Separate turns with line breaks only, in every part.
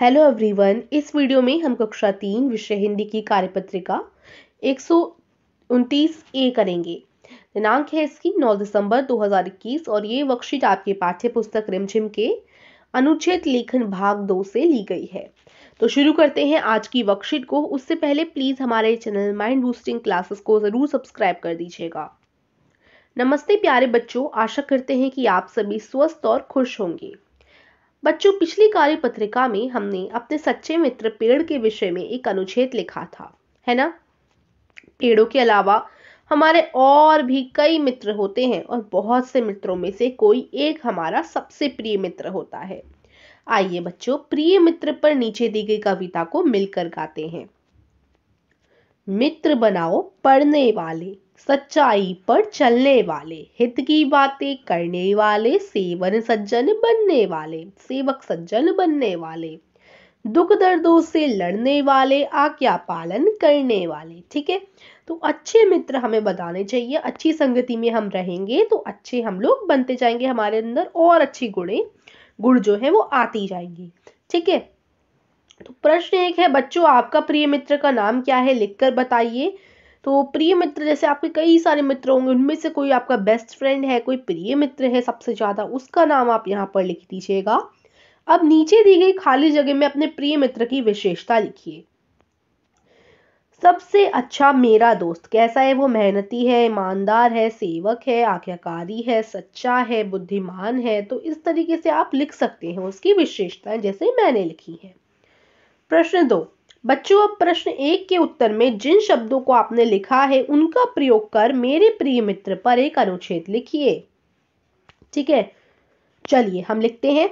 hello everyone इस video में हम कक्षा तीन विषय हिंदी की कार्यपत्रिका एक सौ उनतीस ए करेंगे दिनांक है इसकी 9 दिसंबर 2021 और ये वर्कशीट आपके पाठ्य पुस्तक रिमझिम के अनुच्छेद लेखन भाग दो से ली गई है तो शुरू करते हैं आज की वर्कशीट को उससे पहले प्लीज़ हमारे चैनल माइंड बूस्टिंग क्लासेस को ज़रूर सब्सक्राइब कर दीजिएगा नमस्ते प्यारे बच्चों आशा करते हैं कि आप सभी स्वस्थ और खुश होंगे बच्चों पिछली कार्य पत्रिका में हमने अपने सच्चे मित्र पेड़ के विषय में एक अनुच्छेद लिखा था है ना पेड़ों के अलावा हमारे और भी कई मित्र होते हैं और बहुत से मित्रों में से कोई एक हमारा सबसे प्रिय मित्र होता है आइए बच्चों प्रिय मित्र पर नीचे दी गई कविता को मिलकर गाते हैं मित्र बनाओ पढ़ने वाले सच्चाई पर चलने वाले हित की बातें करने वाले सेवन सज्जन बनने वाले सेवक सज्जन बनने वाले दुख दर्दों से लड़ने वाले आज्ञा पालन करने वाले ठीक है तो अच्छे मित्र हमें बताने चाहिए अच्छी संगति में हम रहेंगे तो अच्छे हम लोग बनते जाएंगे हमारे अंदर और अच्छी गुणे गुण जो है वो आती जाएंगी ठीक है तो प्रश्न एक है बच्चों आपका प्रिय मित्र का नाम क्या है लिखकर बताइए तो प्रिय मित्र जैसे आपके कई सारे मित्र होंगे उनमें से कोई आपका बेस्ट फ्रेंड है कोई प्रिय मित्र है सबसे ज़्यादा उसका नाम आप यहाँ पर लिख दीजिएगा अब नीचे दी गई खाली जगह में अपने प्रिय मित्र की विशेषता लिखिए सबसे अच्छा मेरा दोस्त कैसा है वो मेहनती है ईमानदार है सेवक है आज्ञाकारी है सच्चा है बुद्धिमान है तो इस तरीके से आप लिख सकते हैं उसकी विशेषताएं जैसे मैंने लिखी है प्रश्न दो बच्चों अब प्रश्न एक के उत्तर में जिन शब्दों को आपने लिखा है उनका प्रयोग कर मेरे प्रिय मित्र पर एक अनुच्छेद लिखिए ठीक है चलिए हम लिखते हैं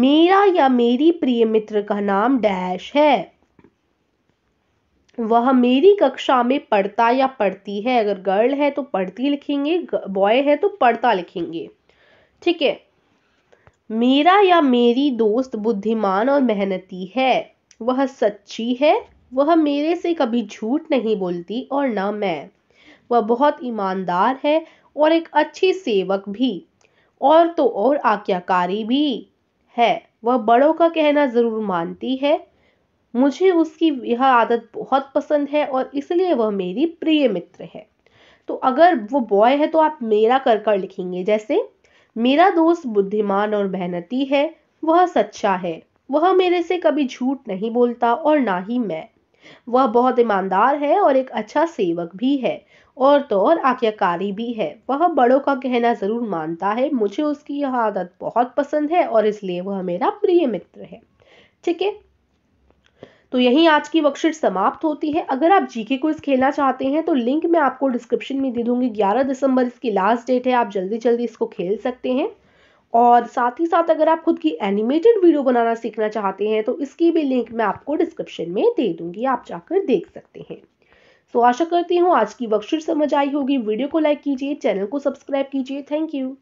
मेरा या मेरी प्रिय मित्र का नाम डैश है वह मेरी कक्षा में पढ़ता या पढ़ती है अगर गर्ल है तो पढ़ती लिखेंगे बॉय है तो पढ़ता लिखेंगे ठीक है मेरा या मेरी दोस्त बुद्धिमान और मेहनती है वह सच्ची है वह मेरे से कभी झूठ नहीं बोलती और न मैं वह बहुत ईमानदार है और एक अच्छी सेवक भी और तो और आज्ञाकारी भी है वह बड़ों का कहना ज़रूर मानती है मुझे उसकी यह आदत बहुत पसंद है और इसलिए वह मेरी प्रिय मित्र है तो अगर वो बॉय है तो आप मेरा कर कर लिखेंगे जैसे मेरा दोस्त बुद्धिमान और मेहनती है वह सच्चा है वह मेरे से कभी झूठ नहीं बोलता और ना ही मैं वह बहुत ईमानदार है और एक अच्छा सेवक भी है और तो और आज्ञाकारी भी है वह बड़ों का कहना जरूर मानता है मुझे उसकी यह आदत बहुत पसंद है और इसलिए वह मेरा प्रिय मित्र है ठीक है तो यही आज की वर्कशीट समाप्त होती है अगर आप जीके क्विज खेलना चाहते हैं तो लिंक मैं आपको डिस्क्रिप्शन में दे दूंगी 11 दिसंबर इसकी लास्ट डेट है आप जल्दी जल्दी इसको खेल सकते हैं और साथ ही साथ अगर आप खुद की एनिमेटेड वीडियो बनाना सीखना चाहते हैं तो इसकी भी लिंक मैं आपको डिस्क्रिप्शन में दे दूंगी आप जाकर देख सकते हैं सो आशा करती हूँ आज की वर्कशीट समझ आई होगी वीडियो को लाइक कीजिए चैनल को सब्सक्राइब कीजिए थैंक यू